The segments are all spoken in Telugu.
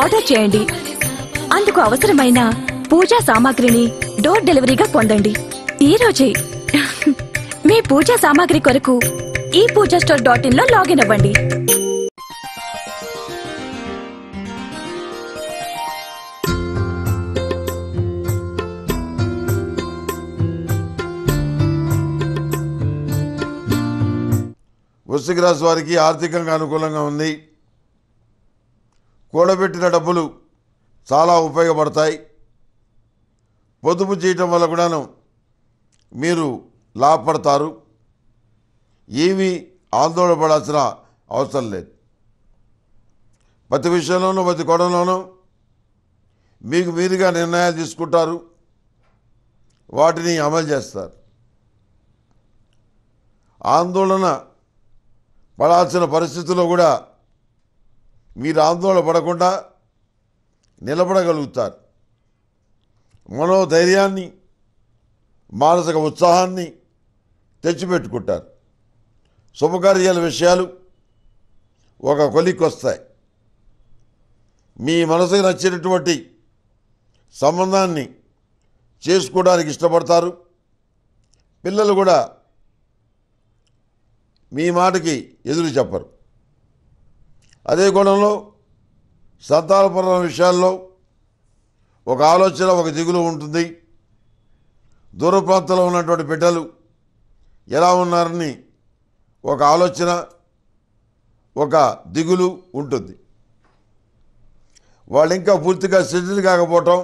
ఆర్డర్ చేయండి అందుకు అవసరమైన పూజా సామాగ్రిని డోర్ డెలివరీగా పొందండి ఈ రోజే మీ పూజా సామాగ్రి కొరకు ఈ పూజా స్టోర్ డాట్ ఇన్ లో లాగిన్ అవ్వండి వృశ్చిక రాశి వారికి ఆర్థికంగా అనుకూలంగా ఉంది కూడబెట్టిన డబ్బులు చాలా ఉపయోగపడతాయి పొదుపు చేయటం వల్ల కూడాను మీరు లాభపడతారు ఏమీ ఆందోళనపడాల్సిన అవసరం లేదు ప్రతి విషయంలోనూ ప్రతి కోణంలోనూ మీకు మీరుగా నిర్ణయాలు తీసుకుంటారు వాటిని అమలు చేస్తారు ఆందోళన పడాల్సిన పరిస్థితుల్లో కూడా మీరు ఆందోళన పడకుండా నిలబడగలుగుతారు మనోధైర్యాన్ని మానసిక ఉత్సాహాన్ని తెచ్చిపెట్టుకుంటారు శుభకార్యాల విషయాలు ఒక కొలిక్కి వస్తాయి మీ మనసుకు నచ్చినటువంటి సంబంధాన్ని చేసుకోవడానికి ఇష్టపడతారు పిల్లలు కూడా మీ మాటకి ఎదురు చెప్పరు అదే కోణంలో సంతానపరమైన విషయాల్లో ఒక ఆలోచన ఒక దిగులు ఉంటుంది దూర ప్రాంతంలో ఉన్నటువంటి బిడ్డలు ఎలా ఉన్నారని ఒక ఆలోచన ఒక దిగులు ఉంటుంది వాళ్ళు ఇంకా పూర్తిగా సెటిల్ కాకపోవటం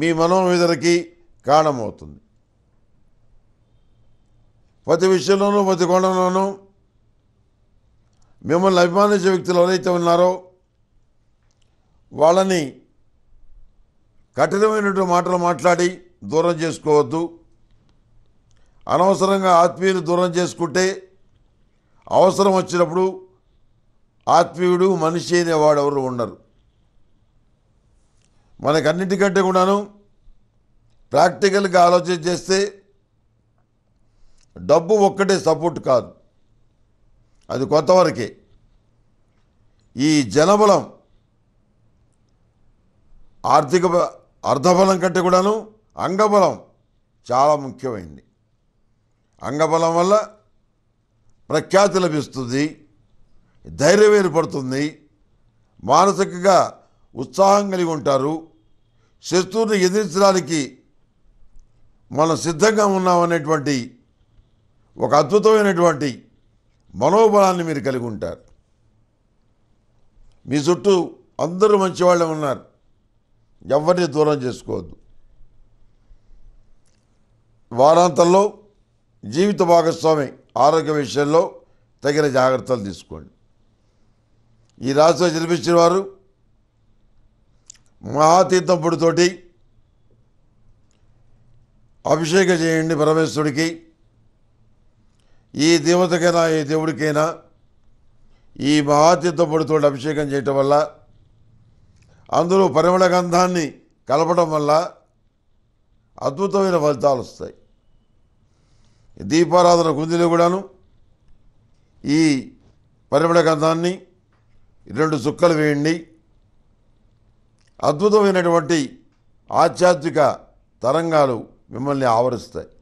మీ మనోవేదనకి కారణమవుతుంది ప్రతి విషయంలోనూ ప్రతి కోణంలోనూ మిమ్మల్ని అభిమానించే వ్యక్తులు ఎవరైతే ఉన్నారో వాళ్ళని కఠినమైనటువంటి మాటలు మాట్లాడి దూరం చేసుకోవద్దు అనవసరంగా ఆత్మీయులు దూరం చేసుకుంటే అవసరం వచ్చినప్పుడు ఆత్మీయుడు మనిషి అనేవాడు ఎవరు ఉండరు మనకన్నిటికంటే కూడాను ప్రాక్టికల్గా ఆలోచన చేస్తే డబ్బు ఒక్కటే సపోర్ట్ కాదు అది కొంతవరకే ఈ జనబలం ఆర్థిక అర్ధబలం కంటే కూడాను అంగబలం చాలా ముఖ్యమైంది అంగబలం వల్ల ప్రఖ్యాతి లభిస్తుంది ధైర్యం ఏర్పడుతుంది మానసికంగా ఉత్సాహం కలిగి ఉంటారు శత్రువుని ఎదిరించడానికి మనం సిద్ధంగా ఉన్నామనేటువంటి ఒక అద్భుతమైనటువంటి మనోబలాన్ని మీరు కలిగి ఉంటారు మీ చుట్టూ అందరూ మంచివాళ్ళే ఉన్నారు ఎవరిని దూరం చేసుకోవద్దు వారాంతంలో జీవిత భాగస్వామి ఆరోగ్య విషయంలో తగిన జాగ్రత్తలు తీసుకోండి ఈ రాశిలో జన్మించిన వారు మహాతీర్థం పొడితోటి అభిషేకం చేయండి పరమేశ్వరుడికి ఈ దేవతకైనా ఈ దేవుడికైనా ఈ మహాతీర్థ అభిషేకం చేయటం వల్ల అందులో పరిమళ గంధాన్ని కలపడం వల్ల అద్భుతమైన ఫలితాలు వస్తాయి దీపారాధన కుందిలో కూడాను ఈ పరిమళ గంధాన్ని రెండు చుక్కలు వేయండి అద్భుతమైనటువంటి ఆధ్యాత్మిక తరంగాలు మిమ్మల్ని ఆవరిస్తాయి